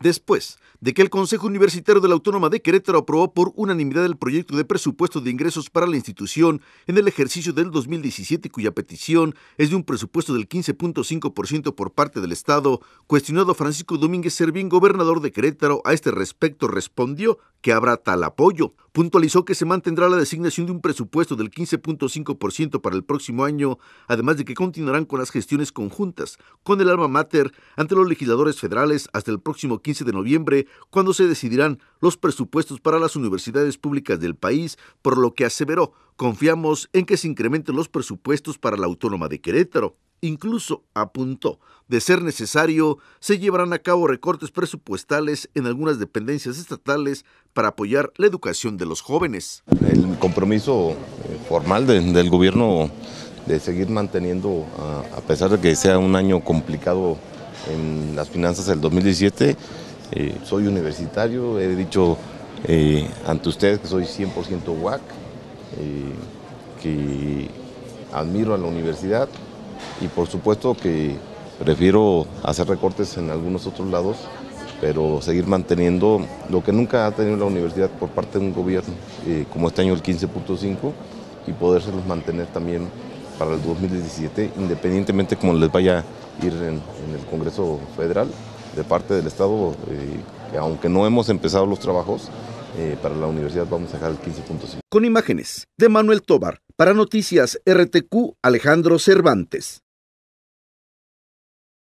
Después de que el Consejo Universitario de la Autónoma de Querétaro aprobó por unanimidad el proyecto de presupuesto de ingresos para la institución en el ejercicio del 2017, cuya petición es de un presupuesto del 15.5% por parte del Estado, cuestionado Francisco Domínguez Servín, gobernador de Querétaro, a este respecto respondió que habrá tal apoyo, puntualizó que se mantendrá la designación de un presupuesto del 15.5% para el próximo año, además de que continuarán con las gestiones conjuntas con el alma mater ante los legisladores federales hasta el próximo 15 de noviembre, cuando se decidirán los presupuestos para las universidades públicas del país, por lo que aseveró Confiamos en que se incrementen los presupuestos para la Autónoma de Querétaro. Incluso, apuntó, de ser necesario, se llevarán a cabo recortes presupuestales en algunas dependencias estatales para apoyar la educación de los jóvenes. El compromiso eh, formal del gobierno de seguir manteniendo, a, pesar de que sea un año complicado en las finanzas del 2017, eh, soy universitario, he dicho eh, ante ustedes que soy 100% UAC, eh, que admiro a la universidad y por supuesto que prefiero hacer recortes en algunos otros lados, pero seguir manteniendo lo que nunca ha tenido la universidad por parte de un gobierno, eh, como este año el 15.5, y podérselos mantener también para el 2017, independientemente como les vaya a ir en, el Congreso Federal de parte del Estado, eh, aunque no hemos empezado los trabajos, eh, para la universidad vamos a dejar el 15.5. Con imágenes de Manuel Tobar, para Noticias RTQ, Alejandro Cervantes.